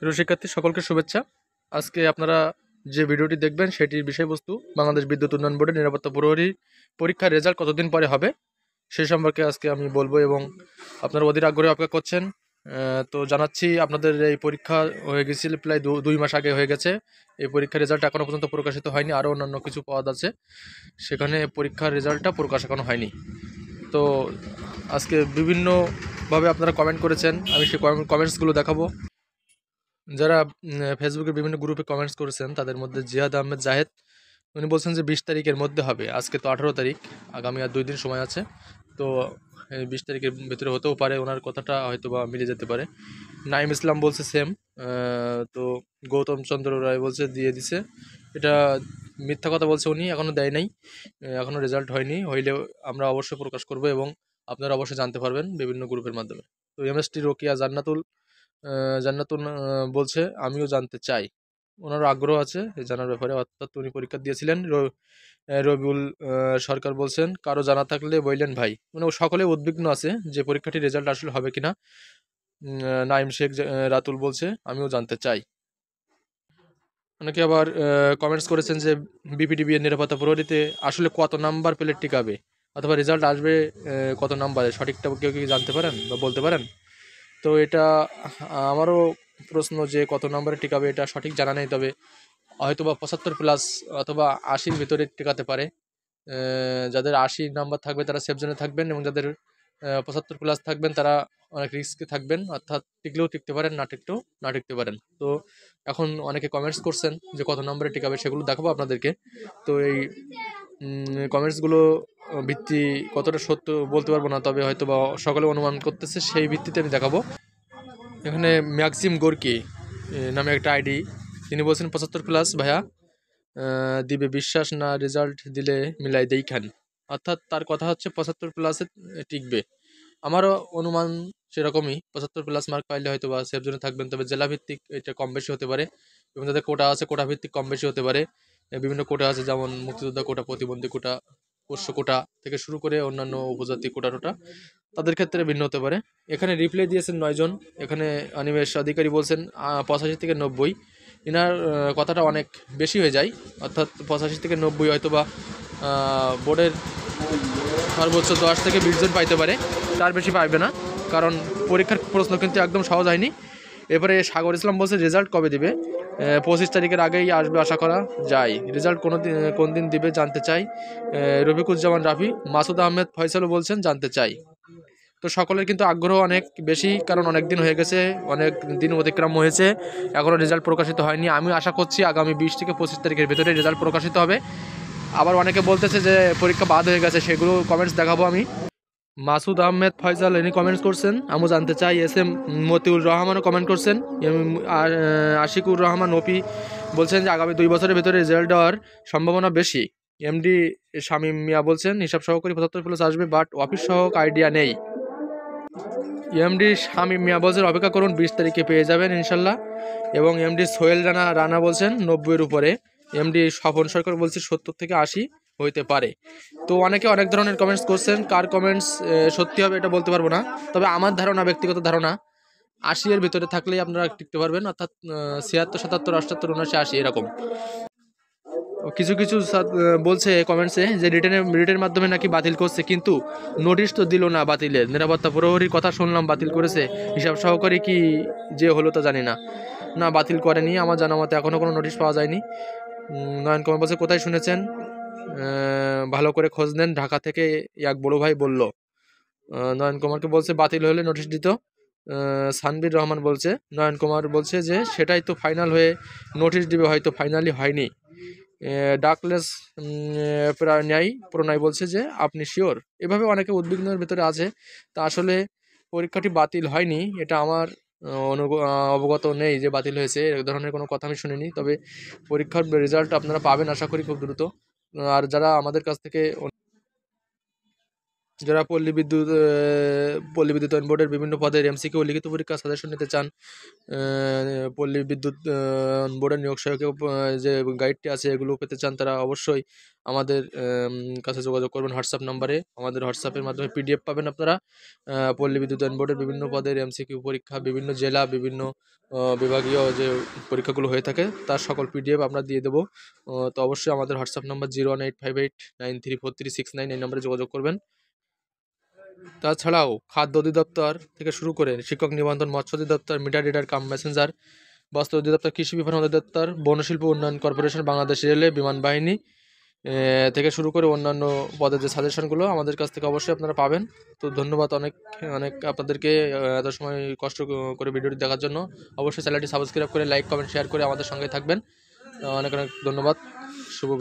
প্রিয় শিক্ষার্থী সকলকে শুভেচ্ছা আজকে আপনারা যে ভিডিওটি দেখবেন সেটির বিষয়বস্তু বাংলাদেশ বিদ্যুৎ উন্নয়ন বোর্ডের নিরাপত্তা প্রহরী পরীক্ষার রেজাল্ট কতদিন পরে হবে সেই সম্পর্কে আজকে আমি বলবো এবং আপনারা অধীর আগ্রহে অপেক্ষা করছেন তো জানাচ্ছি আপনাদের এই পরীক্ষা হয়ে গেছিল প্রায় দুই মাস আগে হয়ে গেছে এই পরীক্ষার রেজাল্ট এখনও পর্যন্ত প্রকাশিত হয়নি আরও অন্যান্য কিছু পদ আছে সেখানে পরীক্ষার রেজাল্টটা প্রকাশ এখনও হয়নি তো আজকে বিভিন্নভাবে আপনারা কমেন্ট করেছেন আমি সেই কমেন্টসগুলো দেখাবো যারা ফেসবুকের বিভিন্ন গ্রুপে কমেন্টস করেছেন তাদের মধ্যে জিয়াদ আহমেদ জাহেদ উনি বলছেন যে বিশ তারিখের মধ্যে হবে আজকে তো আঠারো তারিখ আগামী আর দুই দিন সময় আছে তো বিশ তারিখের ভিতরে হতেও পারে ওনার কথাটা হয়তো বা মিলে যেতে পারে নাইম ইসলাম বলছে সেম তো গৌতম চন্দ্র রায় বলছে দিয়ে দিছে এটা মিথ্যা কথা বলছে উনি এখনও দেয় নাই এখনও রেজাল্ট হয়নি হইলে আমরা অবশ্যই প্রকাশ করব এবং আপনারা অবশ্যই জানতে পারবেন বিভিন্ন গ্রুপের মাধ্যমে তো এমএসটি রোকিয়া জান্নাতুল জান্নাতুন বলছে আমিও জানতে চাই ওনার আগ্রহ আছে জানার ব্যাপারে অর্থাৎ উনি পরীক্ষা দিয়েছিলেন রবিউল সরকার বলছেন কারো জানা থাকলে বললেন ভাই মানে ও সকলে উদ্বিগ্ন আছে যে পরীক্ষাটির রেজাল্ট আসলে হবে কিনা নাইম শেখ রাতুল বলছে আমিও জানতে চাই অনেকে আবার কমেন্টস করেছেন যে বিপিডিবি এর নিরাপত্তা প্রহরীতে আসলে কত নাম্বার প্লেট টিকাবে অথবা রেজাল্ট আসবে কত নাম্বারে সঠিকটা কেউ কি জানতে পারেন বা বলতে পারেন তো এটা আমারও প্রশ্ন যে কত নম্বরে টিকাবে এটা সঠিক জানা নেই তবে হয়তো বা পঁচাত্তর প্লাস অথবা আশির ভিতরে টিকাতে পারে যাদের আশি নাম্বার থাকবে তারা সেফ জোনে থাকবেন এবং যাদের পঁচাত্তর প্লাস থাকবেন তারা অনেক রিস্কে থাকবেন অর্থাৎ টিকলেও টিকতে পারেন না টিকতেও না টিকতে পারেন তো এখন অনেকে কমেন্টস করছেন যে কত নম্বরে টিকাবে সেগুলো দেখাবো আপনাদেরকে তো এই কমেন্টসগুলো ভিত্তি কতটা সত্য বলতে পারবো না তবে হয়তো বা সকলে অনুমান করতেছে সেই ভিত্তিতে আমি দেখাবো এখানে ম্যাক্সিম গোর্কি নামে একটা আইডি তিনি বলছেন পঁচাত্তর প্লাস ভাইয়া দিবে বিশ্বাস না রেজাল্ট দিলে মিলাই দেই খান অর্থাৎ তার কথা হচ্ছে পঁচাত্তর প্লাসে টিকবে আমারও অনুমান সেরকমই পঁচাত্তর প্লাস মার্ক পাইলে হয়তো বা সেফজনে থাকবেন তবে জেলাভিত্তিক এটা কম বেশি হতে পারে এবং যাদের কোটা আছে কোটাভিত্তিক কম বেশি হতে পারে বিভিন্ন কোটা আছে যেমন মুক্তিযোদ্ধা কোটা প্রতিবন্ধী কোটা পোষ্য কোটা থেকে শুরু করে অন্যান্য উপজাতি কোটা টোটা তাদের ক্ষেত্রে ভিন্ন হতে পারে এখানে রিপ্লাই দিয়েছেন নয়জন এখানে অনিমেষ অধিকারী বলছেন পঁচাশি থেকে নব্বই এনার কথাটা অনেক বেশি হয়ে যায় অর্থাৎ পঁচাশি থেকে নব্বই হয়তো বা বোর্ডের সর্বোচ্চ দশ থেকে বিশ জন পাইতে পারে তার বেশি পাইবে না কারণ পরীক্ষার প্রশ্ন কিন্তু একদম সহজ হয়নি এরপরে সাগর ইসলাম বলছে রেজাল্ট কবে দেবে পঁচিশ তারিখের আগেই আসবে আশা করা যায় রেজাল্ট কোনো দিন কোন দিন দিবে জানতে চাই রফিকুজ্জামান রাফি মাসুদ আহমেদ ফয়সালও বলছেন জানতে চাই তো সকলের কিন্তু আগ্রহ অনেক বেশি কারণ অনেক দিন হয়ে গেছে অনেক দিন অতিক্রম হয়েছে এখনও রেজাল্ট প্রকাশিত হয়নি আমি আশা করছি আগামী বিশ থেকে পঁচিশ তারিখের ভেতরে রেজাল্ট প্রকাশিত হবে আবার অনেকে বলতেছে যে পরীক্ষা বাদ হয়ে গেছে সেগুলো কমেন্টস দেখাবো আমি মাসুদ আহমেদ ফয়জাল ইনি কমেন্টস করছেন আমি জানতে চাই এস এম মতিউর রহমানও কমেন্ট করছেন আশিকুর রহমান ওপি বলছেন যে আগামী দুই বছরের ভেতরে রেজাল্ট দেওয়ার সম্ভাবনা বেশি এমডি শামীম মিয়া বলছেন হিসাব সহকারী পঁচাত্তর প্লাস আসবে বাট অফিস সহক আইডিয়া নেই এমডি শামীম মিয়া বলছেন অপেক্ষা করুন বিশ তারিখে পেয়ে যাবেন ইনশাল্লাহ এবং এমডি সোহেল রানা রানা বলছেন নব্বইয়ের উপরে এমডি স্বপন সরকার বলছে সত্তর থেকে আশি হইতে পারে তো অনেকে অনেক ধরনের কমেন্টস করছেন কার কমেন্টস সত্যি হবে এটা বলতে পারবো না তবে আমার ধারণা ব্যক্তিগত ধারণা আশি এর ভিতরে থাকলেই আপনারা টিকতে পারবেন অর্থাৎ ছিয়াত্তর সাতাত্তর অষ্টাত্তর উনআশি আশি এরকম কিছু কিছু বলছে কমেন্টসে যে রিটার্নের রিটার্নের মাধ্যমে নাকি বাতিল করছে কিন্তু নোটিশ তো দিল না বাতিলের নিরাপত্তা প্রহরীর কথা শুনলাম বাতিল করেছে হিসাব সহকারে কি যে হলো তা জানি না না বাতিল করেনি আমার জানা মতে এখনও কোনো নোটিশ পাওয়া যায়নি নয়ন কমেন্ট বলছে কোথায় শুনেছেন ভালো করে খোঁজ নেন ঢাকা থেকে এক বড় ভাই বলল নয়ন কুমারকে বলছে বাতিল হলে নোটিশ দিত সানবির রহমান বলছে নয়ন কুমার বলছে যে সেটাই তো ফাইনাল হয়ে নোটিশ দিবে হয়তো ফাইনালি হয়নি ডাকলেস প্রায় ন্যায় প্রণয় বলছে যে আপনি শিওর এভাবে অনেকে উদ্বিগ্নের ভেতরে আছে তা আসলে পরীক্ষাটি বাতিল হয়নি এটা আমার অবগত নেই যে বাতিল হয়েছে এ ধরনের কোনো কথা আমি শুনিনি তবে পরীক্ষার রেজাল্ট আপনারা পাবেন আশা করি খুব দ্রুত আর যারা আমাদের কাছ থেকে যারা পল্লী বিদ্যুৎ পল্লী বিদ্যুৎ বোর্ডের বিভিন্ন পদের এমসিকেও লিখিত পরীক্ষা সাজেশন নিতে চান পল্লী বিদ্যুৎ বোর্ডের নিয়োগ সহায়ক যে গাইডটি আছে এগুলো পেতে চান তারা অবশ্যই আমাদের কাছে যোগাযোগ করবেন হোয়াটসঅ্যাপ নাম্বারে আমাদের হোয়াটসঅ্যাপের মাধ্যমে পিডিএফ পাবেন আপনারা পল্লী বিদ্যুৎ বোর্ডের বিভিন্ন পদের এমসিকিউ পরীক্ষা বিভিন্ন জেলা বিভিন্ন বিভাগীয় যে পরীক্ষাগুলো হয়ে থাকে তার সকল পিডিএফ আমরা দিয়ে দেবো তো অবশ্যই আমাদের WhatsApp number zero one eight five eight nine three four three six nine এই নাম্বারে যোগাযোগ করবেন তাছাড়াও খাদ্য অধিদপ্তর থেকে শুরু করে শিক্ষক নিবন্ধন মৎস্য অধিদপ্তর মিটার ডিডার কাম মেসেঞ্জার বস্ত্র অধিদপ্তর কৃষি বিভাগ অধিদপ্তর বনশিল্প উন্নয়ন কর্পোরেশন বাংলাদেশ রেলে বিমান বাহিনী থেকে শুরু করে অন্যান্য পদের যে সাজেশনগুলো আমাদের কাছ থেকে অবশ্যই আপনারা পাবেন তো ধন্যবাদ অনেক অনেক আপনাদেরকে এত সময় কষ্ট করে ভিডিওটি দেখার জন্য অবশ্যই চ্যানেলটি সাবস্ক্রাইব করে লাইক কমেন্ট শেয়ার করে আমাদের সঙ্গে থাকবেন অনেক অনেক ধন্যবাদ শুভ